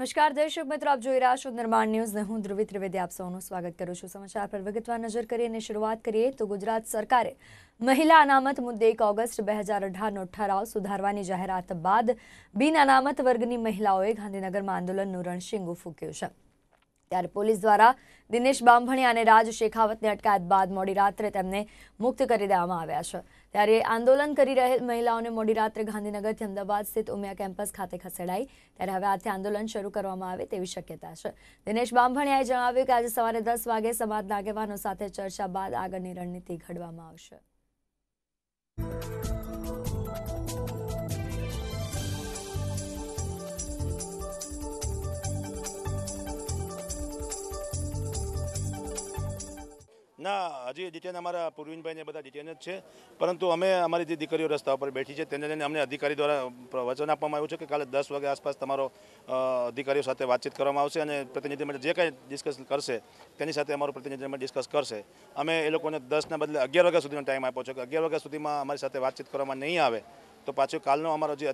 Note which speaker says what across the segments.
Speaker 1: નમસ્કાર દર્શક મિત્રો આપ જોઈ રહ્યા છો નિર્માણ ન્યૂઝને હું ધ્રુવી ત્રિવેદી આપ સૌનું સ્વાગત કરું છું સમાચાર પર વિગતવાર નજર કરીએ અને શરૂઆત કરીએ તો ગુજરાત સરકારે મહિલા અનામત મુદ્દે એક ઓગસ્ટ બે હજાર અઢારનો ઠરાવ સુધારવાની જાહેરાત બાદ બિન અનામત વર્ગની મહિલાઓએ ગાંધીનગરમાં આંદોલનનું રણશીંગું ફૂક્યું છે ત્યારે પોલીસ દ્વારા દિનેશ બાંભણિયા અને રાજ શેખાવતની અટકાયત બાદ મોડી રાત્રે તેમને મુક્ત કરી દેવામાં આવ્યા છે ત્યારે આંદોલન કરી રહેલ મહિલાઓને મોડી રાત્રે ગાંધીનગરથી અમદાવાદ સ્થિત ઉમિયા કેમ્પસ ખાતે ખસેડાઈ ત્યારે હવે આજથી આંદોલન શરૂ કરવામાં આવે તેવી શક્યતા છે દિનેશ બામભણિયાએ જણાવ્યું કે આજે સવારે દસ વાગે સમાજ આગેવાનો સાથે ચર્ચા બાદ આગળની રણનીતિ ઘડવામાં આવશે
Speaker 2: ના હજી ડિટેન અમારા પૂર્વિનભાઈને બધા ડિટેન જ છે પરંતુ અમે અમારી જે દીકરીઓ રસ્તા ઉપર બેઠી છે તેને લઈને અમને અધિકારી દ્વારા વચન આપવામાં આવ્યું છે કે કાલે દસ વાગ્યા આસપાસ તમારો અધિકારીઓ સાથે વાતચીત કરવામાં આવશે અને પ્રતિનિધિમંડળ જે કાંઈ ડિસ્કસ કરશે તેની સાથે અમારું પ્રતિનિધિમંડળ ડિસ્કસ કરશે અમે એ લોકોને દસના બદલે અગિયાર વાગ્યા સુધીનો ટાઈમ આપ્યો છે કે અગિયાર વાગ્યા સુધીમાં અમારી સાથે વાતચીત કરવામાં નહીં આવે તો પાછો કાલનો અમારો જે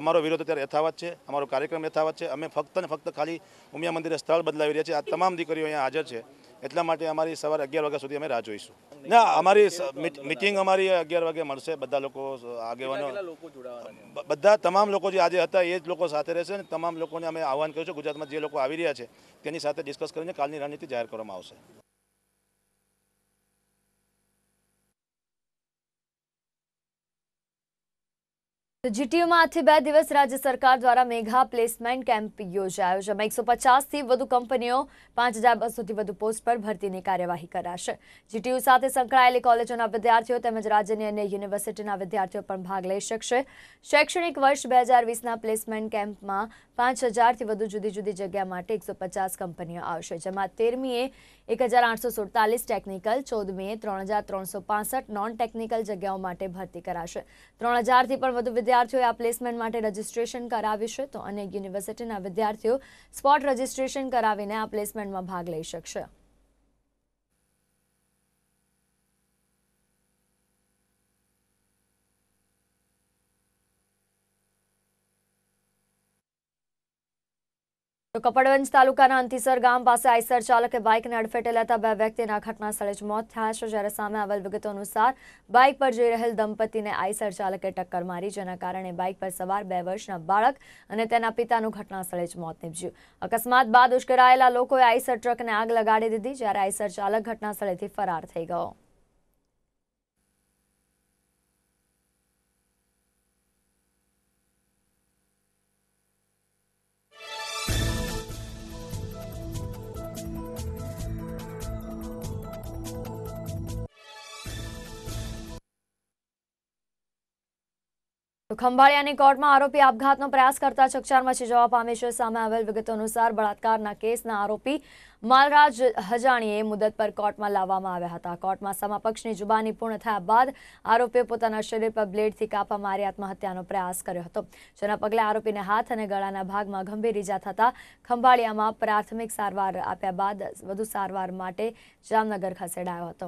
Speaker 2: અમારો વિરોધ અત્યારે યથાવત છે અમારો કાર્યક્રમ યથાવત છે અમે ફક્ત ને ફક્ત ખાલી ઉમિયા મંદિરે સ્થળ બદલાવી રહ્યા છીએ આ તમામ દીકરીઓ અહીંયા હાજર છે એટલા માટે અમારી સવારે અગિયાર વાગ્યા સુધી અમે રાહ જોઈશું ના અમારી મિટિંગ અમારી અગિયાર વાગે મળશે બધા લોકો આગેવાનો બધા તમામ લોકો જે આજે હતા એ જ લોકો સાથે રહેશે અને તમામ લોકોને અમે આહવાન કર્યું છે ગુજરાતમાં જે લોકો આવી રહ્યા છે તેની સાથે ડિસ્કસ કરીને કાલની રણનીતિ જાહેર કરવામાં આવશે
Speaker 1: જીટીયુમાં આજથી બે દિવસ રાજ્ય સરકાર દ્વારા મેઘા પ્લેસમેન્ટ કેમ્પ યોજાયો છે એકસો પચાસથી વધુ કંપનીઓ પાંચ હજાર બસોથી વધુ પોસ્ટ પર ભરતીની કાર્યવાહી કરાશે જીટીયુ સાથે સંકળાયેલી કોલેજોના વિદ્યાર્થીઓ તેમજ રાજ્યની અન્ય યુનિવર્સિટીના વિદ્યાર્થીઓ પણ ભાગ લઈ શકશે શૈક્ષણિક વર્ષ બે હજાર વીસના પ્લેસમેન્ટ કેમ્પમાં પાંચ હજારથી વધુ જુદી જુદી જગ્યા માટે એકસો પચાસ કંપનીઓ આવશે જેમાં તેરમીએ એક હજાર આઠસો સુડતાલીસ ટેકનિકલ ચૌદમીએ ત્રણ હજાર ત્રણસો પાસઠ નોન ટેકનિકલ જગ્યાઓ માટે ભરતી કરાશે ત્રણ હજારથી પણ વધુ વિદ્યાર્થીઓએ આ પ્લેસમેન્ટ માટે રજીસ્ટ્રેશન કરાવ્યું તો અનેક યુનિવર્સિટીના વિદ્યાર્થીઓ સ્પોટ રજીસ્ટ્રેશન કરાવીને આ પ્લેસમેન્ટમાં ભાગ લઈ શકશે કપડવંજ તાલુકાના અંતિસર ગામ પાસે આઈસર ચાલકે બાઇકને અડફેટે લેતા બે વ્યક્તિના ઘટના સ્થળે જ મોત થયા છે જ્યારે સામે આવેલ વિગતો અનુસાર બાઇક પર જઈ રહેલ દંપતીને આઈસર ચાલકે ટક્કર મારી જેના કારણે બાઇક પર સવાર બે વર્ષના બાળક અને તેના પિતાનું ઘટના સ્થળે જ મોત નીપજ્યું અકસ્માત બાદ ઉશ્કેરાયેલા લોકોએ આઈસર ટ્રકને આગ લગાડી દીધી જ્યારે આઈસર ચાલક ઘટનાસ્થળેથી ફરાર થઈ ગયો તો ખંભાળિયાની કોર્ટમાં આરોપી આપઘાતનો પ્રયાસ કરતા ચકચાર મચી જવા પામી છે સામે આવેલ વિગતો અનુસાર બળાત્કારના કેસના આરોપી માલરાજ હજાણીએ મુદત પર કોર્ટમાં લાવવામાં આવ્યા હતા કોર્ટમાં સમાપક્ષની જુબાની પૂર્ણ થયા બાદ આરોપીએ પોતાના શરીર પર બ્લેડથી કાપા મારી આત્મહત્યાનો પ્રયાસ કર્યો હતો જેના પગલે આરોપીને હાથ અને ગળાના ભાગમાં ગંભીર ઇજા થતા ખંભાળિયામાં પ્રાથમિક સારવાર આપ્યા બાદ વધુ સારવાર માટે જામનગર ખસેડાયો હતો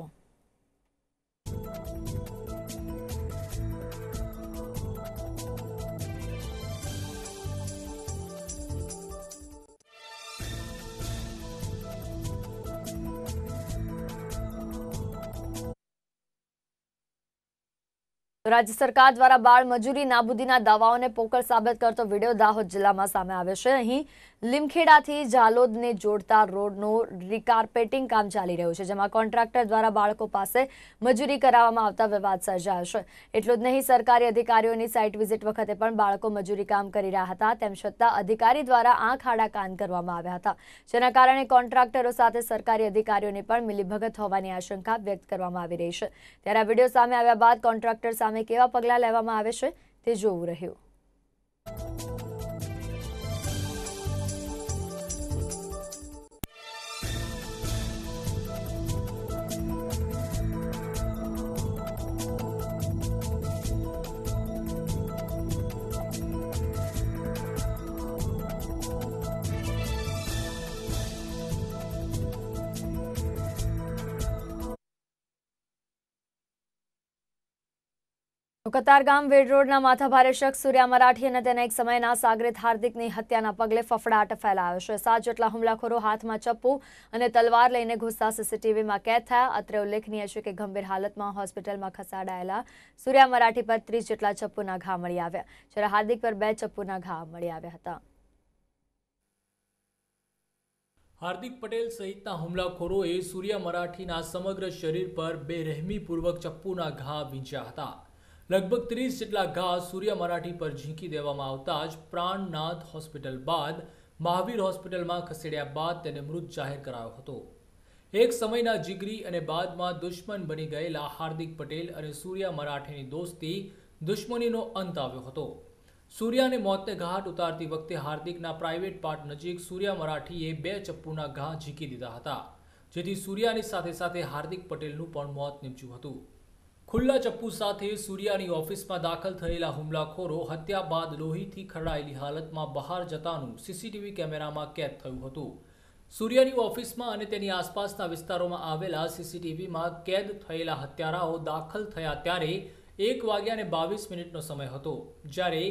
Speaker 1: રાજ્ય સરકાર દ્વારા બાળ મજૂરી નાબૂદીના દાવાઓને પોકળ સાબિત કરતો વિડીયો દાહોદ જિલ્લામાં સામે આવ્યો છે અહીં લીમખેડાથી જાલોદને જોડતા રોડનું રીકાર્પેટિંગ કામ ચાલી રહ્યું છે જેમાં કોન્ટ્રાક્ટર દ્વારા બાળકો પાસે મજૂરી કરાવવામાં આવતા વિવાદ સર્જાયો છે એટલું જ નહીં સરકારી અધિકારીઓની સાઇટ વિઝિટ વખતે પણ બાળકો મજૂરી કામ કરી રહ્યા હતા તેમ છતાં અધિકારી દ્વારા આંખ આડા કાન કરવામાં આવ્યા હતા જેના કારણે કોન્ટ્રાક્ટરો સાથે સરકારી અધિકારીઓની પણ મિલીભગત હોવાની આશંકા વ્યક્ત કરવામાં આવી રહી છે ત્યારે આ વિડીયો સામે આવ્યા બાદ કોન્ટ્રાક્ટર સામે કેવા પગલાં લેવામાં આવે છે તે જોવું રહ્યું કતારગામ વેડ રોડના માથાભારે શખ્સ સૂર્યા મરાઠી અને તેના એક સમયના સાગરીત હાર્દિકની હત્યાના પગલે ફફડાટ ફેલાયો છે સાત જેટલા હુમલાખોરો હાથમાં ચપ્પુ અને તલવાર લઈને ઘૂસતા સીસીટીવીમાં કેદ થયા અત્રે ઉલ્લેખનીય છે કે ગંભીર હાલતમાં હોસ્પિટલમાં ખસેડાયેલા સૂર્યા મરાઠી પર ત્રીસ જેટલા ચપ્પુના ઘા મળી આવ્યા જ્યારે હાર્દિક પર બે ચપ્પુના ઘા મળી આવ્યા હતા
Speaker 3: હાર્દિક પટેલ સહિતના હુમલાખોરોએ સૂર્યા મરાઠીના સમગ્ર શરીર પર બેરહેમીપૂર્વક ચપ્પુના ઘા વીંચ્યા હતા લગભગ ત્રીસ જેટલા ઘા સૂર્ય મરાઠી પર ઝીંકી દેવામાં આવતા જ પ્રાણનાથ હોસ્પિટલ બાદ મહાવીર હોસ્પિટલમાં ખસેડ્યા બાદ તેને મૃત જાહેર કરાયો હતો એક સમયના જીગરી અને બાદમાં દુશ્મન બની ગયેલા હાર્દિક પટેલ અને સૂર્યા મરાઠીની દોસ્તી દુશ્મનીનો અંત આવ્યો હતો સૂર્યાને મોતને ઘાટ ઉતારતી વખતે હાર્દિકના પ્રાઇવેટ પાર્ટ નજીક સૂર્યા મરાઠીએ બે ચપ્પુના ઘા ઝીંકી દીધા હતા જેથી સૂર્યાની સાથે સાથે હાર્દિક પટેલનું પણ મોત નીપજ્યું હતું ખુલ્લા ચપ્પુ સાથે સૂર્યાની ઓફિસમાં દાખલ થયેલા હુમલાખોરો હત્યા બાદ લોહીથી ખરડાયેલી હાલતમાં બહાર જતાનું સીસીટીવી કેમેરામાં કેદ થયું હતું સૂર્યાની ઓફિસમાં અને તેની આસપાસના વિસ્તારોમાં આવેલા સીસીટીવીમાં કેદ થયેલા હત્યારાઓ દાખલ થયા ત્યારે એક વાગ્યા અને બાવીસ મિનિટનો સમય હતો જ્યારે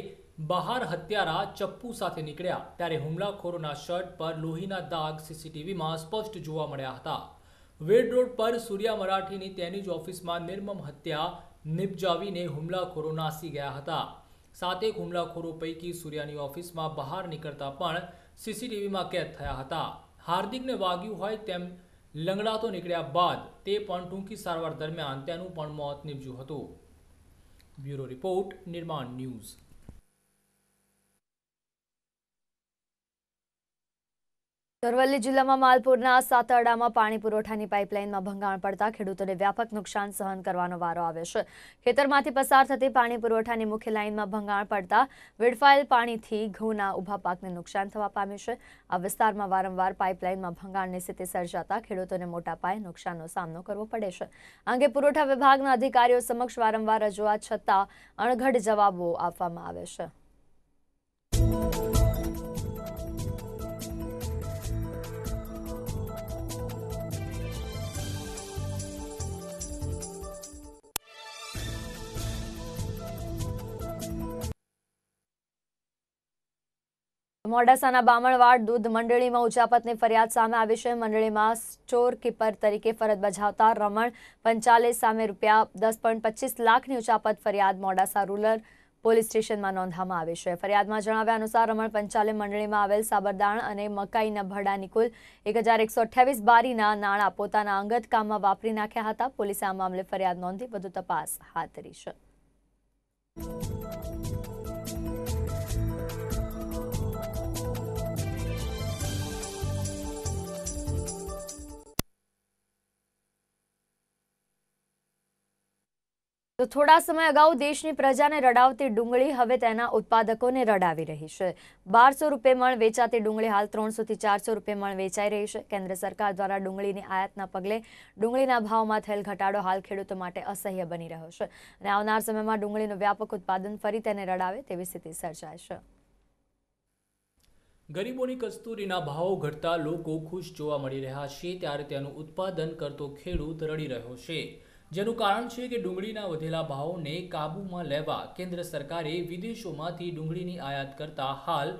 Speaker 3: બહાર હત્યારા ચપ્પુ સાથે નીકળ્યા ત્યારે હુમલાખોરોના શર્ટ પર લોહીના દાગ સીસીટીવીમાં સ્પષ્ટ જોવા મળ્યા હતા વેડ રોડ પર સૂર્યા મરાઠીની તેની જ ઓફિસમાં નિર્મમ હત્યા નિપજાવીને હુમલાખોરો નાસી ગયા હતા સાતેક હુમલાખોરો પૈકી સૂર્યાની ઓફિસમાં બહાર નીકળતા પણ સીસીટીવીમાં કેદ થયા હતા હાર્દિકને વાગ્યું હોય તેમ લંગડાતો નીકળ્યા બાદ તે પણ ટૂંકી સારવાર દરમિયાન તેનું પણ મોત નીપજ્યું હતું bureau report Nirman news
Speaker 1: Aravalli જિલ્લામાં માલપુરના સાતરડામાં પાણી પુરવઠાની પાઇપલાઇનમાં ભંગાણ પડતા ખેડૂતોને વ્યાપક નુકસાન સહન કરવાનો વારો આવ્યો છે ખેતરમાંથી પસાર થતી પાણી પુરવઠાની મુખ્ય લાઇનમાં ભંગાણ પડતા વેડફાયેલ પાણીથી ઘઉંના ઊભા પાકને નુકસાન થવા પામ્યું છે આ વિસ્તારમાં વારંવાર પાઇપલાઇનમાં ભંગાણની સ્થિતિ સર્જાતા ખેડૂતોને મોટા પાયે નુકસાનનો સામનો કરવો પડે છે અંગે પુરવઠા વિભાગના અધિકારીઓ સમક્ષ વારંવાર રજૂઆત છતાં અણઘડ જવાબો આપવામાં આવે છે મોડાસાના બામણવાડ દૂધ મંડળીમાં ઉચાપતની ફરિયાદ સામે આવી છે મંડળીમાં સ્ટોર કીપર તરીકે ફરજ બજાવતા રમણ પંચાલીસ સામે રૂપિયા દસ પોઈન્ટ પચીસ લાખની ઉચાપત ફરિયાદ મોડાસા રૂરલ પોલીસ સ્ટેશનમાં નોંધવામાં આવી છે ફરિયાદમાં જણાવ્યા અનુસાર રમણ પંચાલે મંડળીમાં આવેલ સાબરદાણ અને મકાઈના ભડાની કુલ એક હજાર એકસો અઠ્યાવીસ બારીના નાણાં પોતાના અંગત કામમાં વાપરી નાખ્યા હતા પોલીસે આ મામલે ફરિયાદ નોંધી વધુ તપાસ હાથ ધરી છે તો થોડા સમય અગાઉ દેશની પ્રજાને રડાવતી ડુંગળી હવે તેના ઉત્પાદકોને રડાવી રહી છે બારસો રૂપિયે મણ વેચાતી ડુંગળી હાલ ત્રણસોથી ચારસો રૂપિયે મણ વેચાઈ રહી છે કેન્દ્ર સરકાર દ્વારા ડુંગળીની આયાતના પગલે ડુંગળીના ભાવમાં થયેલ ઘટાડો હાલ ખેડૂતો માટે અસહ્ય બની રહ્યો છે અને આવનાર સમયમાં ડુંગળીનું વ્યાપક ઉત્પાદન ફરી તેને રડાવે તેવી સ્થિતિ સર્જાય છે
Speaker 3: ગરીબોની કસ્તુરીના ભાવો ઘટતા લોકો ખુશ જોવા મળી રહ્યા છે ત્યારે તેનું ઉત્પાદન કરતો ખેડૂત રડી રહ્યો છે જેનું કારણ છે કે ડુંગળીના વધેલા ભાવોને કાબૂમાં લેવા કેન્દ્ર સરકારે વિદેશોમાંથી ડુંગળીની આયાત કરતા હાલ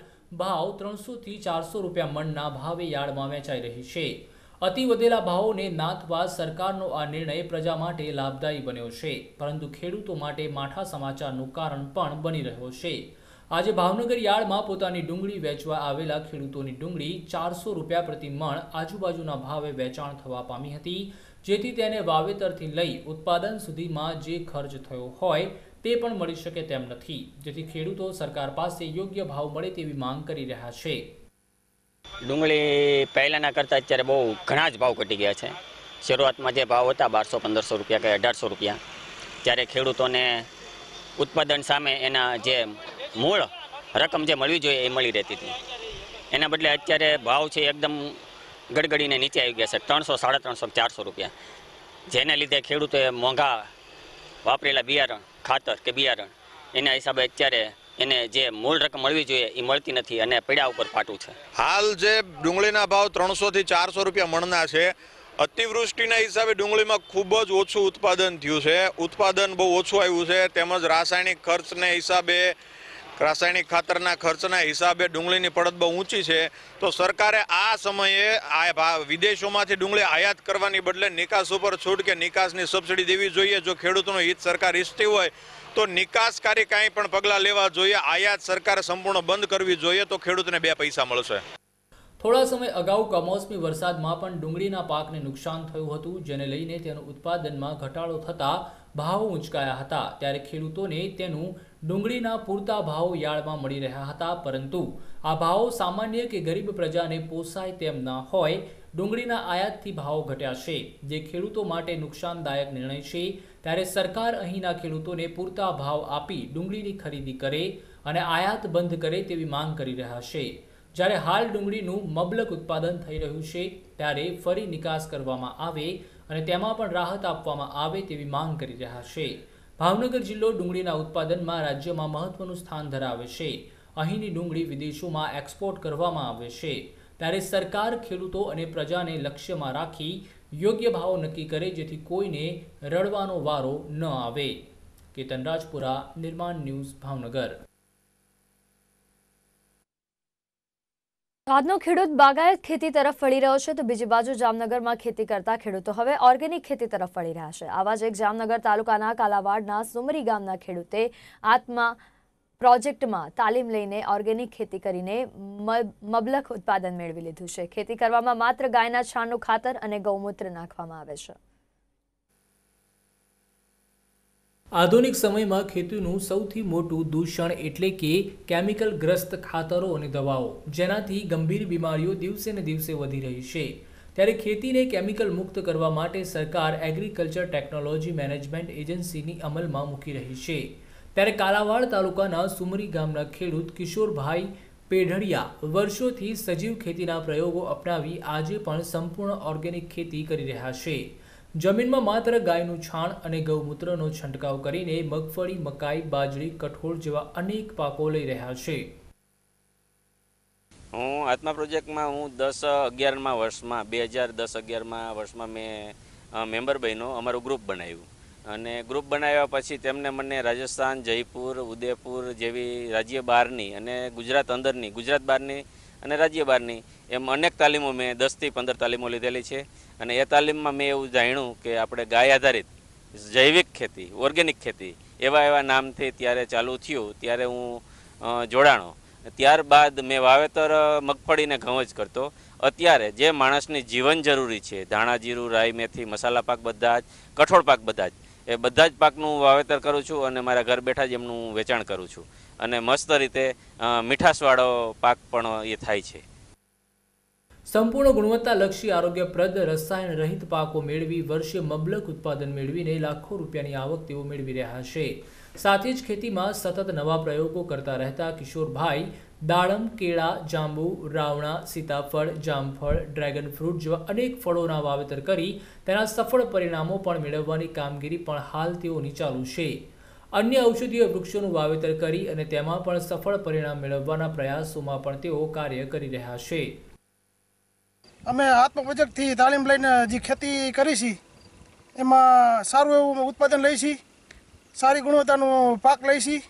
Speaker 3: ભાવ ત્રણસોથી ચારસો રૂપિયા મણના ભાવે યાર્ડમાં વેચાઈ રહી છે અતિ વધેલા ભાવોને નાથવા સરકારનો આ નિર્ણય પ્રજા માટે લાભદાયી બન્યો છે પરંતુ ખેડૂતો માટે માઠા સમાચારનું કારણ પણ બની રહ્યો છે આજે ભાવનગર યાર્ડમાં પોતાની ડુંગળી વેચવા આવેલા ખેડૂતોની ડુંગળી ચારસો રૂપિયા પ્રતિ મણ આજુબાજુના ભાવે વેચાણ થવા પામી હતી જેથી તેને વાવેતરથી લઈ ઉત્પાદન સુધીમાં જે ખર્ચ થયો હોય તે પણ મળી શકે તેમ નથી જેથી ખેડૂતો સરકાર પાસે યોગ્ય ભાવ મળે તેવી માંગ કરી રહ્યા છે ડુંગળી પહેલાંના કરતાં અત્યારે બહુ ઘણા જ ભાવ ઘટી ગયા છે શરૂઆતમાં જે ભાવ હતા બારસો પંદરસો રૂપિયા કે અઢારસો રૂપિયા ત્યારે ખેડૂતોને ઉત્પાદન સામે એના જે મૂળ રકમ જે મળવી જોઈએ એ મળી રહેતી હતી એના બદલે અત્યારે ભાવ છે એકદમ ગડગડીને નીચે આવી ગયા છે ત્રણસો સાડા ત્રણસો ચારસો રૂપિયા જેને લીધે ખેડૂતોએ મોંઘા વાપરેલા બિયારણ ખાતર કે બિયારણ એના હિસાબે અત્યારે એને જે મૂળ રકમ મળવી જોઈએ એ મળતી નથી અને પીડા ઉપર ફાટું છે
Speaker 4: હાલ જે ડુંગળીના ભાવ ત્રણસોથી ચારસો રૂપિયા મણના છે અતિવૃષ્ટિના હિસાબે ડુંગળીમાં ખૂબ જ ઓછું ઉત્પાદન થયું છે ઉત્પાદન બહુ ઓછું આવ્યું છે તેમજ રાસાયણિક ખર્ચને હિસાબે રાસાયણિક ખાતરના ખર્ચના હિસાબે ડુંગળીની પડત બહુ ઊંચી છે તો સરકારે આ સમયે આ વિદેશોમાંથી ડુંગળી આયાત કરવાની બદલે નિકાસ ઉપર છૂટ કે નિકાસની સબસિડી દેવી જોઈએ જો ખેડૂતોનું હિત સરકાર ઈચ્છતી હોય તો નિકાસકારી કાંઈ પણ પગલાં લેવા જોઈએ આયાત સરકારે સંપૂર્ણ બંધ કરવી જોઈએ તો ખેડૂતને બે પૈસા મળશે
Speaker 3: થોડા સમય અગાઉ કમોસમી વરસાદમાં પણ ડુંગળીના પાકને નુકસાન થયું હતું જેને લઈને તેનું ઉત્પાદનમાં ઘટાડો થતાં ભાવ ઉંચકાયા હતા ત્યારે ખેડૂતોને તેનું ડુંગળીના પૂરતા ભાવ યાળમાં મળી રહ્યા હતા પરંતુ આ ભાવો સામાન્ય કે ગરીબ પ્રજાને પોસાય તેમ ન હોય ડુંગળીના આયાતથી ભાવો ઘટ્યા છે જે ખેડૂતો માટે નુકસાનદાયક નિર્ણય છે ત્યારે સરકાર અહીંના ખેડૂતોને પૂરતા ભાવ આપી ડુંગળીની ખરીદી કરે અને આયાત બંધ કરે તેવી માંગ કરી રહ્યા છે જ્યારે હાલ ડુંગળીનું મબલક ઉત્પાદન થઈ રહ્યું છે ત્યારે ફરી નિકાસ કરવામાં આવે અને તેમાં પણ રાહત આપવામાં આવે તેવી માંગ કરી રહ્યા છે ભાવનગર જિલ્લો ડુંગળીના ઉત્પાદનમાં રાજ્યમાં મહત્વનું સ્થાન ધરાવે છે અહીંની ડુંગળી વિદેશોમાં એક્સપોર્ટ કરવામાં આવે છે ત્યારે સરકાર ખેડૂતો અને પ્રજાને લક્ષ્યમાં રાખી યોગ્ય ભાવો નક્કી કરે જેથી કોઈને રડવાનો વારો ન આવે કેતન રાજપુરા નિર્માણ ન્યૂઝ ભાવનગર
Speaker 1: ખાદનો ખેડૂત બાગાયત ખેતી તરફ વળી રહ્યો છે તો બીજી બાજુ જામનગરમાં ખેતી કરતા ખેડૂતો હવે ઓર્ગેનિક ખેતી તરફ ફળી રહ્યા છે આવા જ એક જામનગર તાલુકાના કાલાવાડના સુમરી ગામના ખેડૂતે આત્મા પ્રોજેક્ટમાં તાલીમ લઈને ઓર્ગેનિક ખેતી કરીને મબલખ ઉત્પાદન મેળવી લીધું છે ખેતી કરવામાં માત્ર ગાયના છાણનું ખાતર અને ગૌમૂત્ર નાખવામાં આવે છે
Speaker 3: આધુનિક સમયમાં ખેતીનું સૌથી મોટું દૂષણ એટલે કે કેમિકલગ્રસ્ત ખાતરો અને દવાઓ જેનાથી ગંભીર બીમારીઓ દિવસે ને દિવસે વધી રહી છે ત્યારે ખેતીને કેમિકલ મુક્ત કરવા માટે સરકાર એગ્રીકલ્ચર ટેકનોલોજી મેનેજમેન્ટ એજન્સીની અમલમાં મૂકી રહી છે ત્યારે કાલાવાડ તાલુકાના સુમરી ગામના ખેડૂત કિશોરભાઈ પેઢડિયા વર્ષોથી સજીવ ખેતીના પ્રયોગો અપનાવી આજે પણ સંપૂર્ણ ઓર્ગેનિક ખેતી કરી રહ્યા છે જમીનમાં માત્ર ગાયનું છાણ અને ગૌમૂત્રનો છંટકાવ કરીને મગફળી મકાઈ બાજરી કઠોળ જેવા અનેક પાકો લઈ રહ્યા છે હું આત્મા પ્રોજેક્ટમાં હું દસ અગિયારમાં વર્ષમાં બે હજાર દસ અગિયારમાં વર્ષમાં મેં મેમ્બર બન્યો અમારું ગ્રુપ બનાવ્યું અને ગ્રુપ બનાવ્યા પછી તેમને મને રાજસ્થાન જયપુર ઉદયપુર જેવી રાજ્ય બહારની અને ગુજરાત અંદરની ગુજરાત બહારની અને રાજ્ય બહારની એમ અનેક તાલીમો મેં દસથી પંદર તાલીમો લીધેલી છે અને એ તાલીમમાં મેં એવું જાણ્યું કે આપણે ગાય આધારિત જૈવિક ખેતી ઓર્ગેનિક ખેતી એવા એવા નામથી ત્યારે ચાલુ થયું ત્યારે હું જોડાણો ત્યારબાદ મેં વાવેતર મગફળીને ઘઉં જ કરતો અત્યારે જે માણસની જીવન જરૂરી છે ધાણા જીરું રાઈ મેથી મસાલા પાક બધા જ કઠોળ પાક બધા જ એ બધા જ પાકનું વાવેતર કરું છું અને મારા ઘર બેઠા જ એમનું વેચાણ કરું છું અને મસ્ત રીતે મીઠાશવાળો પાક પણ એ થાય છે સંપૂર્ણ ગુણવત્તાલક્ષી આરોગ્યપ્રદ રસાયણ રહિત પાકો મેળવી વર્ષે મબલક ઉત્પાદન મેળવીને લાખો રૂપિયાની આવક તેઓ મેળવી રહ્યા છે સાથે જ ખેતીમાં સતત નવા પ્રયોગો કરતા રહેતા કિશોરભાઈ દાડમ કેળા જાંબુ રાવણા સીતાફળ જામફળ ડ્રેગન ફ્રૂટ જેવા અનેક ફળોના વાવેતર કરી તેના સફળ પરિણામો પણ મેળવવાની કામગીરી પણ હાલ તેઓની ચાલુ છે અન્ય ઔષધીય વૃક્ષોનું વાવેતર કરી અને તેમાં પણ સફળ પરિણામ મેળવવાના પ્રયાસોમાં પણ તેઓ કાર્ય કરી રહ્યા છે
Speaker 5: અમે આત્મબજેટથી તાલીમ લઈને જે ખેતી કરી છે એમાં સારું એવું ઉત્પાદન લઈ છીએ સારી ગુણવત્તાનો પાક લઈ છીએ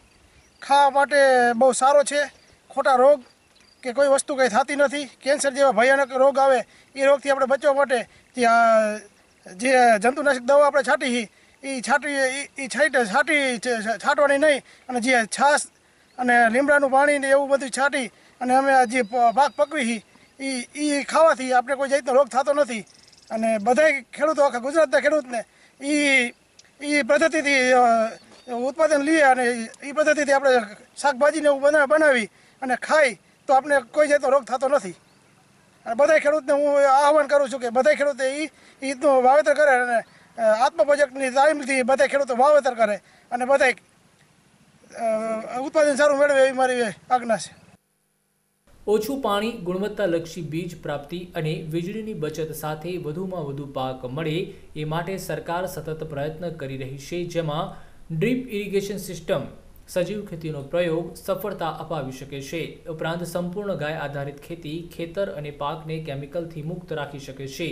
Speaker 5: ખાવા માટે બહુ સારો છે ખોટા રોગ કે કોઈ વસ્તુ કંઈ થતી નથી કેન્સર જેવા ભયાનક રોગ આવે એ રોગથી આપણે બચવા માટે જે જંતુનાશક દવા આપણે છાંટી છીએ એ છાંટી એ છાંટી છાંટી છાંટવાની નહીં અને જે છાશ અને લીમડાનું પાણી ને એવું બધું છાંટી અને અમે જે પાક પકવી છીએ એ એ ખાવાથી આપણે કોઈ જાતનો રોગ થતો નથી અને બધા ખેડૂતો આખા ગુજરાતના ખેડૂતને એ એ પદ્ધતિથી ઉત્પાદન લઈએ અને એ પદ્ધતિથી આપણે શાકભાજીને એવું બનાવી અને ખાઈ તો આપણે કોઈ જાતનો રોગ થતો નથી અને બધા ખેડૂતને હું આહવાન કરું છું કે બધા ખેડૂતે એ રીતનું વાવેતર કરે અને આત્મ પ્રોજેક્ટની તાલીમથી બધા ખેડૂતો વાવેતર કરે અને બધા
Speaker 3: ઉત્પાદન સારું મેળવે એવી મારી આજ્ઞા છે ઓછું પાણી ગુણવત્તાલક્ષી બીજ પ્રાપ્તિ અને વીજળીની બચત સાથે વધુમાં વધુ પાક મળે એ માટે સરકાર સતત પ્રયત્ન કરી રહી છે જેમાં ડ્રીપ ઇરિગેશન સિસ્ટમ સજીવ ખેતીનો પ્રયોગ સફળતા અપાવી શકે છે ઉપરાંત સંપૂર્ણ ગાય આધારિત ખેતી ખેતર અને પાકને કેમિકલથી મુક્ત રાખી શકે છે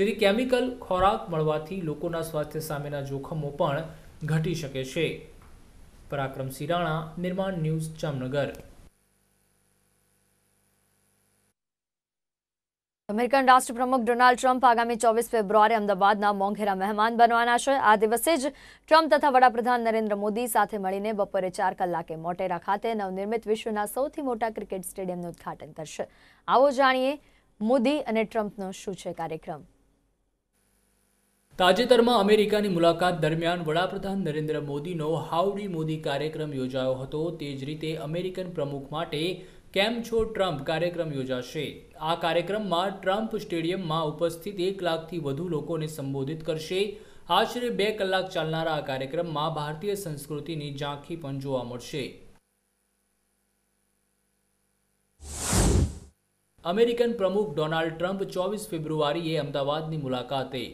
Speaker 3: જેથી કેમિકલ ખોરાક મળવાથી લોકોના સ્વાસ્થ્ય સામેના જોખમો પણ ઘટી શકે છે પરાક્રમ સિરાણા નિર્માણ ન્યૂઝ જામનગર
Speaker 1: અમેરિકન રાષ્ટ્રપ્રમુખ ડોનાલ્ડ ટ્રમ્પ આગામી ચોવીસ ફેબ્રુઆરી અમદાવાદના મોંઘેરા મહેમાન બનવાના છે આ દિવસે જ ટ્રમ્પ તથા વડાપ્રધાન નરેન્દ્ર મોદી સાથે મળીને બપોરે ચાર કલાકે મોટેરા ખાતે નવનિર્મિત વિશ્વના સૌથી મોટા ક્રિકેટ સ્ટેડિયમનું ઉદ્ઘાટન કરશે આવો જાણીએ મોદી અને ટ્રમ્પનો શું છે કાર્યક્રમ
Speaker 3: તાજેતરમાં અમેરિકાની મુલાકાત દરમિયાન વડાપ્રધાન નરેન્દ્ર મોદીનો હાઉડી મોદી કાર્યક્રમ યોજાયો હતો તે જ રીતે અમેરિકન પ્રમુખ માટે કેમ છો ટ્રમ્પ કાર્યક્રમ યોજાશે આ કાર્યક્રમમાં ટ્રમ્પ સ્ટેડિયમમાં ઉપસ્થિત એક લાખથી વધુ લોકોને સંબોધિત કરશે આશરે બે કલાક ચાલનારા આ કાર્યક્રમમાં ભારતીય સંસ્કૃતિની ઝાંખી પણ જોવા મળશે અમેરિકન પ્રમુખ ડોનાલ્ડ ટ્રમ્પ ચોવીસ ફેબ્રુઆરીએ અમદાવાદની મુલાકાતે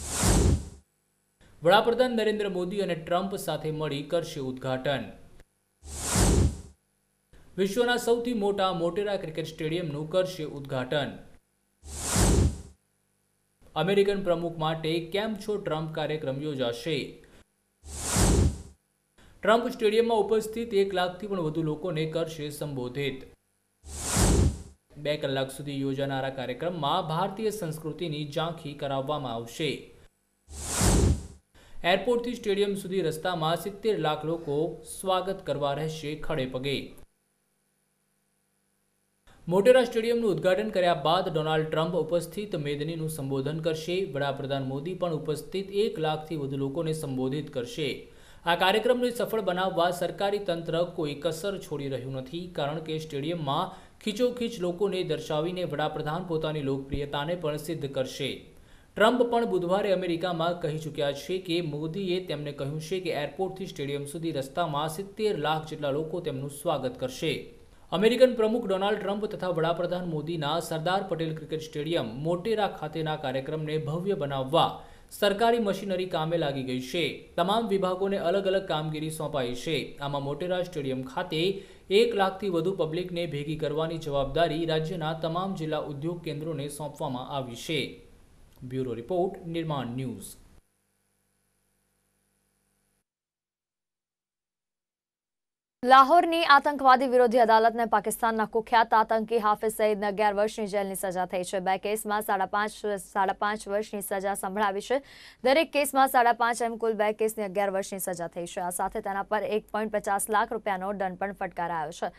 Speaker 3: વડાપ્રધાન નરેન્દ્ર મોદી અને ટ્રમ્પ સાથે મળી કરશે ઉદ્ઘાટન વિશ્વના સૌથી મોટા મોટેરા ક્રિકેટ સ્ટેડિયમનું કરશે ઉદ્ઘાટન અમેરિકન પ્રમુખ માટે કેમ છો ટ્રમ્પ કાર્યક્રમ યોજાશે ટ્રમ્પ સ્ટેડિયમમાં ઉપસ્થિત એક લાખથી પણ વધુ લોકોને કરશે સંબોધિત બે કલાક સુધી યોજાનારા કાર્યક્રમમાં ભારતીય સંસ્કૃતિની ઝાંખી કરાવવામાં આવશે એરપોર્ટથી સ્ટેડિયમ સુધી રસ્તામાં સિત્તેર લાખ લોકો સ્વાગત કરવા રહેશે ખડે પગે મોટેરા સ્ટેડિયમનું ઉદઘાટન કર્યા બાદ ડોનાલ્ડ ટ્રમ્પ ઉપસ્થિત મેદનીનું સંબોધન કરશે વડાપ્રધાન મોદી પણ ઉપસ્થિત એક લાખથી વધુ લોકોને સંબોધિત કરશે આ કાર્યક્રમને સફળ બનાવવા સરકારી તંત્ર કોઈ કસર છોડી રહ્યું નથી કારણ કે સ્ટેડિયમમાં ખીચોખીચ લોકોને દર્શાવીને વડાપ્રધાન પોતાની લોકપ્રિયતાને પણ સિદ્ધ કરશે ટ્રમ્પ પણ બુધવારે અમેરિકામાં કહી ચૂક્યા છે કે મોદીએ તેમને કહ્યું છે કે એરપોર્ટથી સ્ટેડિયમ સુધી રસ્તામાં સિત્તેર લાખ જેટલા લોકો તેમનું સ્વાગત કરશે અમેરિકન પ્રમુખ ડોનાલ્ડ ટ્રમ્પ તથા વડાપ્રધાન મોદીના સરદાર પટેલ ક્રિકેટ સ્ટેડિયમ મોટેરા ખાતેના કાર્યક્રમને ભવ્ય બનાવવા સરકારી મશીનરી કામે લાગી ગઈ છે તમામ વિભાગોને અલગ અલગ કામગીરી સોંપાઈ છે આમાં મોટેરા સ્ટેડિયમ ખાતે એક લાખથી વધુ પબ્લિકને ભેગી કરવાની જવાબદારી રાજ્યના તમામ જિલ્લા ઉદ્યોગ કેન્દ્રોને સોંપવામાં આવી છે બ્યુરો રિપોર્ટ નિર્માણ ન્યૂઝ
Speaker 1: લાહોરની આતંકવાદી વિરોધી અદાલતને પાકિસ્તાનના કુખ્યાત આતંકી હાફિઝ સઈદને અગિયાર વર્ષની જેલની સજા થઈ છે બે કેસમાં સાડા પાંચ વર્ષની સજા સંભળાવી છે દરેક કેસમાં સાડા પાંચ એમ કુલ બે કેસની અગિયાર વર્ષની સજા થઈ છે આ સાથે તેના પર એક લાખ રૂપિયાનો દંડ પણ ફટકારાયો છે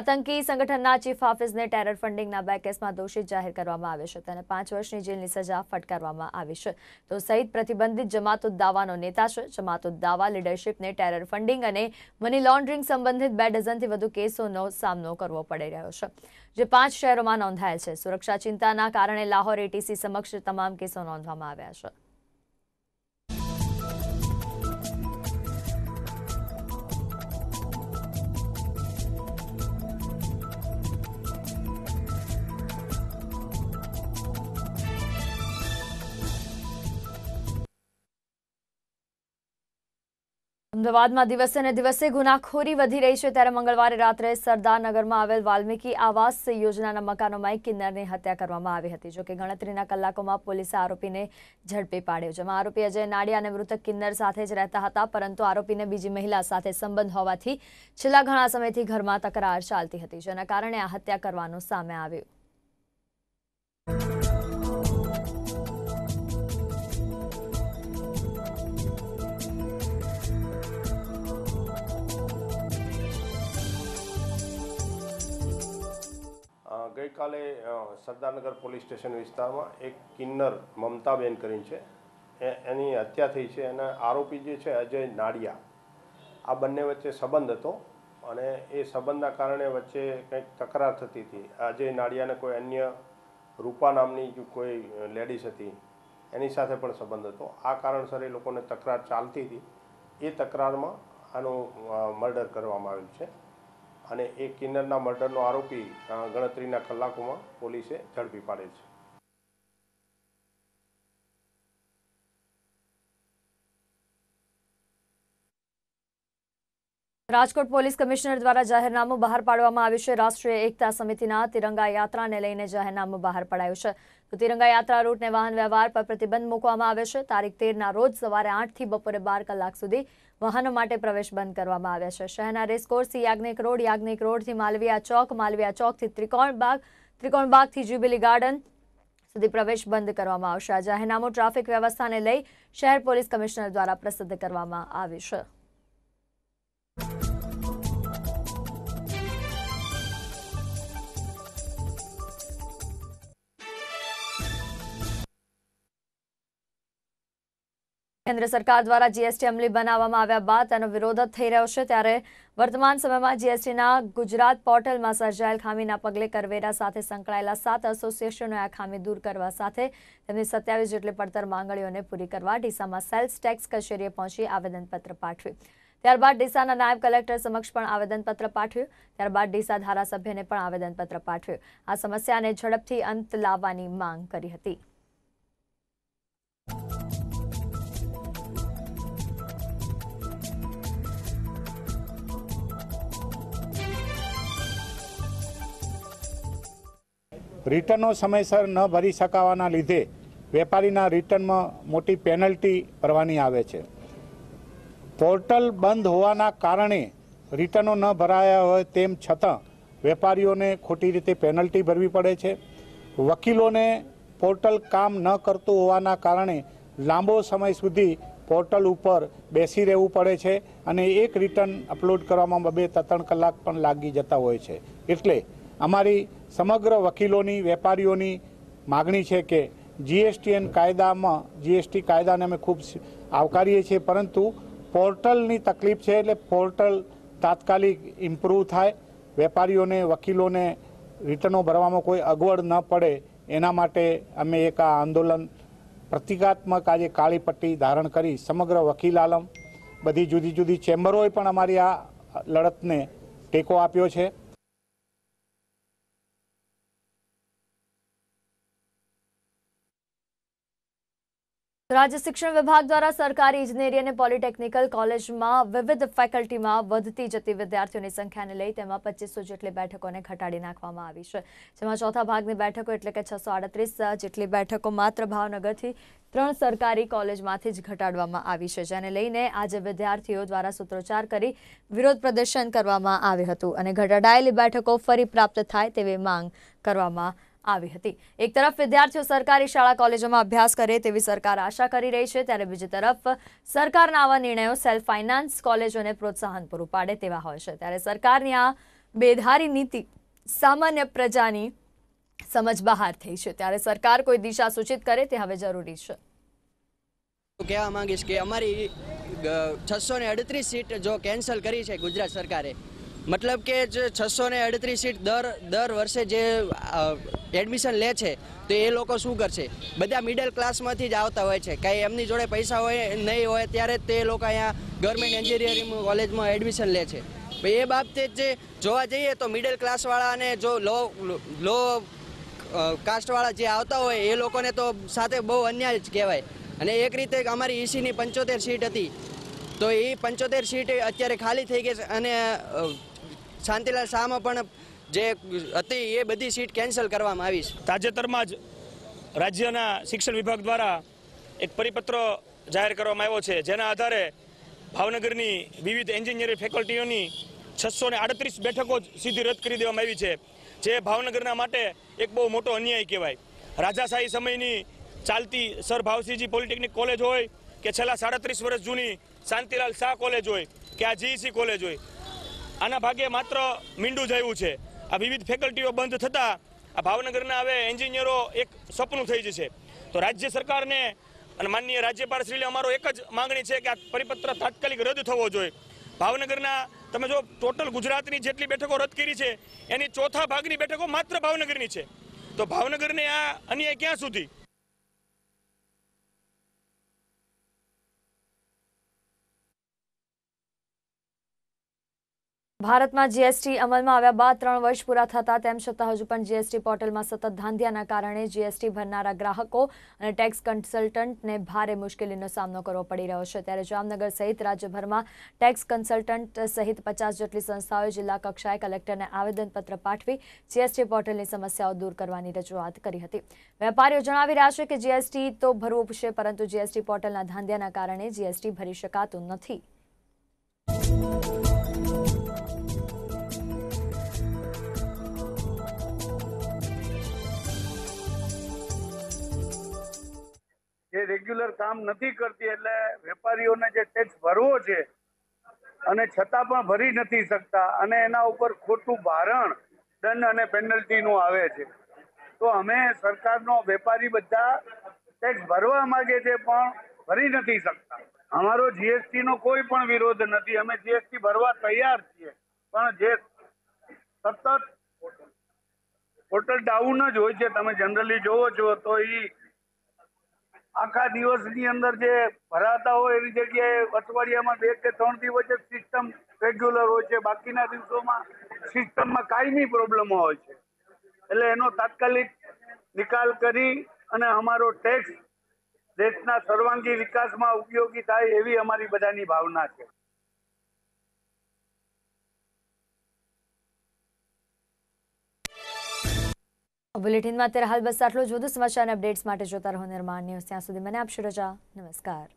Speaker 1: આતંકી સંગઠનના ચીફ હાફિઝને ટેરર ફંડિંગના બે કેસમાં દોષિત જાહેર કરવામાં આવ્યો છે તેને પાંચ વર્ષની જેલની સજા ફટકારવામાં આવી છે તો સહિત પ્રતિબંધિત જમાત ઉદ્દાવાનો નેતા છે જમાત ઉદ્દાવા લીડરશીપને ટેરર ફંડિંગ અને મની લોન્ડરિંગ સંબંધ સંબંધિત બે ડઝનથી વધુ કેસોનો સામનો કરવો પડી રહ્યો છે જે પાંચ શહેરોમાં નોંધાયા છે સુરક્ષા ચિંતાના કારણે લાહોર એટીસી સમક્ષ તમામ કેસો નોંધવામાં આવ્યા છે અમદાવાદમાં દિવસે ને દિવસે ગુનાખોરી વધી રહી છે ત્યારે મંગળવારે રાત્રે સરદારનગરમાં આવેલ વાલ્મીકી આવાસ યોજનાના મકાનોમાં એક કિન્નરની હત્યા કરવામાં આવી હતી જોકે ગણતરીના કલાકોમાં પોલીસે આરોપીને ઝડપી પાડ્યો જેમાં આરોપી અજય નાડિયા અને મૃતક કિન્નર સાથે જ રહેતા હતા પરંતુ આરોપીને બીજી મહિલા સાથે સંબંધ હોવાથી છેલ્લા ઘણા સમયથી ઘરમાં તકરાર ચાલતી હતી જેના કારણે આ હત્યા કરવાનું સામે આવ્યું
Speaker 4: ગઈકાલે સરદારનગર પોલીસ સ્ટેશન વિસ્તારમાં એક કિન્નર મમતાબેન કરીને છે એની હત્યા થઈ છે અને આરોપી જે છે અજય નાડિયા આ બંને વચ્ચે સંબંધ હતો અને એ સંબંધના કારણે વચ્ચે કંઈક તકરાર થતી હતી અજય નાડિયાને કોઈ અન્ય રૂપા નામની કોઈ લેડીઝ હતી એની સાથે પણ સંબંધ હતો આ કારણસર એ લોકોને તકરાર ચાલતી હતી એ તકરારમાં આનું મર્ડર કરવામાં આવ્યું છે અને એ કિન્નરના મર્ડરનો આરોપી ગણતરીના કલાકોમાં પોલીસે ઝડપી પાડેલ છે
Speaker 1: રાજકોટ પોલીસ કમિશનર દ્વારા જાહેરનામું બહાર પાડવામાં આવ્યું છે રાષ્ટ્રીય એકતા સમિતિના તિરંગા યાત્રાને લઈને જાહેરનામું બહાર પડાયું છે તો તિરંગા યાત્રા રૂટને વાહન વ્યવહાર પર પ્રતિબંધ મૂકવામાં આવ્યો છે તારીખ તેરના રોજ સવારે આઠથી બપોરે બાર કલાક સુધી વાહનો માટે પ્રવેશ બંધ કરવામાં આવ્યા છે શહેરના રેસકોર્સથી યાજ્ઞિક રોડ યાજ્ઞિક રોડથી માલવીયા ચોક માલવીયા ચોકથી ત્રિકોણ બાગ ત્રિકોણ બાગથી જ્યુબિલી ગાર્ડન સુધી પ્રવેશ બંધ કરવામાં આવશે આ જાહેરનામું ટ્રાફિક વ્યવસ્થાને લઈ શહેર પોલીસ કમિશનર દ્વારા પ્રસિદ્ધ કરવામાં આવી છે કેન્દ્ર સરકાર દ્વારા જીએસટી અમલી બનાવવામાં આવ્યા બાદ તેનો વિરોધ થઈ રહ્યો છે ત્યારે વર્તમાન સમયમાં જીએસટીના ગુજરાત પોર્ટલમાં સર્જાયેલ ખામીના પગલે કરવેરા સાથે સંકળાયેલા સાત એસોસિએશનોએ આ ખામી દૂર કરવા સાથે તેમની સત્યાવીસ જેટલી પડતર માંગણીઓને પૂરી કરવા ડીસામાં સેલ્સ ટેક્સ કચેરીએ પહોંચી આવેદનપત્ર પાઠવ્યું ત્યારબાદ ડીસાના નાયબ કલેક્ટર સમક્ષ પણ આવેદનપત્ર પાઠવ્યું ત્યારબાદ ડીસા ધારાસભ્યને પણ આવેદનપત્ર પાઠવ્યું આ સમસ્યાને ઝડપથી અંત લાવવાની માંગ કરી હતી
Speaker 4: રિટર્નો સમયસર ન ભરી શકાવાના લીધે વેપારીના રિટર્નમાં મોટી પેનલ્ટી ભરવાની આવે છે પોર્ટલ બંધ હોવાના કારણે રિટર્નો ન ભરાયા હોય તેમ છતાં વેપારીઓને ખોટી રીતે પેનલ્ટી ભરવી પડે છે વકીલોને પોર્ટલ કામ ન કરતું હોવાના કારણે લાંબો સમય સુધી પોર્ટલ ઉપર બેસી રહેવું પડે છે અને એક રિટર્ન અપલોડ કરવામાં બે ત્રણ કલાક પણ લાગી જતા હોય છે એટલે અમારી સમગ્ર વકીલોની વેપારીઓની માગણી છે કે એન કાયદામાં જીએસટી કાયદાને અમે ખૂબ આવકારીએ છીએ પરંતુ પોર્ટલની તકલીફ છે એટલે પોર્ટલ તાત્કાલિક ઇમ્પ્રૂવ થાય વેપારીઓને વકીલોને રિટર્નો ભરવામાં કોઈ અગવડ ન પડે એના માટે અમે એક આ આંદોલન પ્રતિકાત્મક આજે કાળી પટ્ટી ધારણ કરી સમગ્ર વકીલ આલમ બધી જુદી જુદી ચેમ્બરોએ પણ અમારી આ લડતને ટેકો આપ્યો છે
Speaker 1: રાજ્ય શિક્ષણ વિભાગ દ્વારા સરકારી ઇજનેરી અને પોલિટેકનિકલ કોલેજમાં વિવિધ ફેકલ્ટીમાં વધતી જતી વિદ્યાર્થીઓની સંખ્યાને લઈ તેમાં પચીસો જેટલી બેઠકોને ઘટાડી નાખવામાં આવી છે જેમાં ચોથા ભાગની બેઠકો એટલે કે છસો આડત્રીસ જેટલી બેઠકો માત્ર ભાવનગરથી ત્રણ સરકારી કોલેજમાંથી જ ઘટાડવામાં આવી છે જેને લઈને આજે વિદ્યાર્થીઓ દ્વારા સૂત્રોચ્ચાર કરી વિરોધ પ્રદર્શન કરવામાં આવ્યું હતું અને ઘટાડાયેલી બેઠકો ફરી પ્રાપ્ત થાય તેવી માંગ કરવામાં આવી હતી એક તરફ વિદ્યાર્થીઓ સરકારી શાળા કોલેજોમાં અભ્યાસ કરે તેવી સરકાર આશા કરી રહી છે ત્યારે બીજી તરફ સરકારના આવા નિર્ણયો સેલ્ફ ફાઇનાન્સ કોલેજોને પ્રોત્સાહન પૂરું પાડે તેવા હોય છે ત્યારે સરકારની આ બેધારી નીતિ સામાન્ય પ્રજાની સમજ બહાર થઈ છે ત્યારે સરકાર કોઈ દિશા સૂચિત કરે તે હવે જરૂરી છે કહેવા માંગીશ કે અમારી છસો ને અડત્રીસ સીટ જો કેન્સલ કરી છે ગુજરાત સરકારે મતલબ કે જે છસો ને અડત્રીસ સીટ દર દર વર્ષે જે એડમિશન લે છે તો એ લોકો શું કરશે બધા મિડલ ક્લાસમાંથી જ આવતા હોય છે કાંઈ એમની જોડે પૈસા હોય નહીં હોય ત્યારે તે લોકો અહીંયા ગવર્મેન્ટ એન્જિનિયરિંગ કોલેજમાં એડમિશન લે છે એ બાબતે જે જોવા જઈએ તો મિડલ ક્લાસવાળા અને જો લો લો કાસ્ટવાળા જે આવતા હોય એ લોકોને તો સાથે બહુ અન્યાય જ કહેવાય અને એક રીતે અમારી ઈસીની પંચોતેર સીટ હતી તો એ પંચોતેર સીટ અત્યારે ખાલી થઈ ગઈ છે અને શાંતિલાલ શાહમાં પણ જે હતી એ બધી સીટ કેન્સલ કરવામાં આવી છે
Speaker 4: તાજેતરમાં જ રાજ્યના શિક્ષણ વિભાગ દ્વારા એક પરિપત્ર જાહેર કરવામાં આવ્યો છે જેના આધારે ભાવનગરની વિવિધ એન્જિનિયરિંગ ફેકલ્ટીઓની છસો ને આડત્રીસ બેઠકો સીધી રદ કરી દેવામાં આવી છે જે ભાવનગરના માટે એક બહુ મોટો અન્યાય કહેવાય રાજાશાહી સમયની ચાલતી સર ભાવસિંહજી પોલિટેકનિક કોલેજ હોય કે છેલ્લા સાડત્રીસ વર્ષ જૂની શાંતિલાલ શાહ કોલેજ હોય કે આ જીઈસી કોલેજ હોય આના ભાગે માત્ર મીંડું જાયું છે આ વિવિધ ફેકલ્ટીઓ બંધ થતાં આ ભાવનગરના હવે એન્જિનિયરો એક સપનું થઈ જશે તો રાજ્ય સરકારને અને માનનીય રાજ્યપાલશ્રીને અમારો એક જ માંગણી છે કે આ પરિપત્ર તાત્કાલિક રદ થવો જોઈએ ભાવનગરના તમે જો ટોટલ ગુજરાતની જેટલી બેઠકો રદ કરી છે એની ચોથા ભાગની બેઠકો માત્ર ભાવનગરની છે તો ભાવનગરને આ અન્યાય ક્યાં સુધી
Speaker 1: ભારતમાં જીએસટી અમલમાં આવ્યા બાદ ત્રણ વર્ષ પૂરા થતા તેમ છતાં હજુ પણ જીએસટી પોર્ટલમાં સતત ધાંધિયાના કારણે જીએસટી ભરનારા ગ્રાહકો અને ટેક્સ કન્સલ્ટન્ટને ભારે મુશ્કેલીનો સામનો કરવો પડી રહ્યો છે ત્યારે જામનગર સહિત રાજ્યભરમાં ટેક્સ કન્સલ્ટન્ટ સહિત પચાસ જેટલી સંસ્થાઓએ જિલ્લા કક્ષાએ કલેક્ટરને આવેદનપત્ર પાઠવી જીએસટી પોર્ટલની સમસ્યાઓ દૂર કરવાની રજૂઆત કરી હતી વેપારીઓ જણાવી રહ્યા છે કે જીએસટી તો ભરવું છે પરંતુ જીએસટી પોર્ટલના ધાંધિયાના કારણે જીએસટી ભરી શકાતું નથી
Speaker 2: જે રેગ્યુલર કામ નથી કરતી એટલે વેપારીઓને જે ટેક્સ ભરવો છે અને છતાં પણ ભરી નથી શકતા અને એના ઉપર ખોટું ભારણ દંડ અને પેનલ્ટીનું આવે છે તો અમે સરકારનો વેપારી બધા ટેક્સ ભરવા માગે છે પણ ભરી નથી શકતા અમારો જીએસટી નો કોઈ પણ વિરોધ નથી અમે જીએસટી ભરવા તૈયાર છીએ પણ જે સતત ટોટલ ડાઉન જ હોય છે તમે જનરલી જોવો છો તો એ આખા દિવસની અંદર જે ભરાતા હોય એની જગ્યાએ અઠવાડિયામાં બે કે ત્રણ દિવસ જ સિસ્ટમ રેગ્યુલર હોય છે બાકીના દિવસોમાં સિસ્ટમમાં કાયમી પ્રોબ્લેમ હોય છે એટલે એનો તાત્કાલિક નિકાલ કરી અને અમારો ટેક્સ દેશના સર્વાંગી વિકાસમાં ઉપયોગી થાય એવી અમારી બધાની ભાવના છે
Speaker 1: બુલેટિનમાં અત્યારે હાલ બસ આટલો જ વધુ સમાચાર અપડેટ્સ માટે જોતા રહો નિર્માણ ન્યૂઝ ત્યાં સુધી મને આપશો રજા નમસ્કાર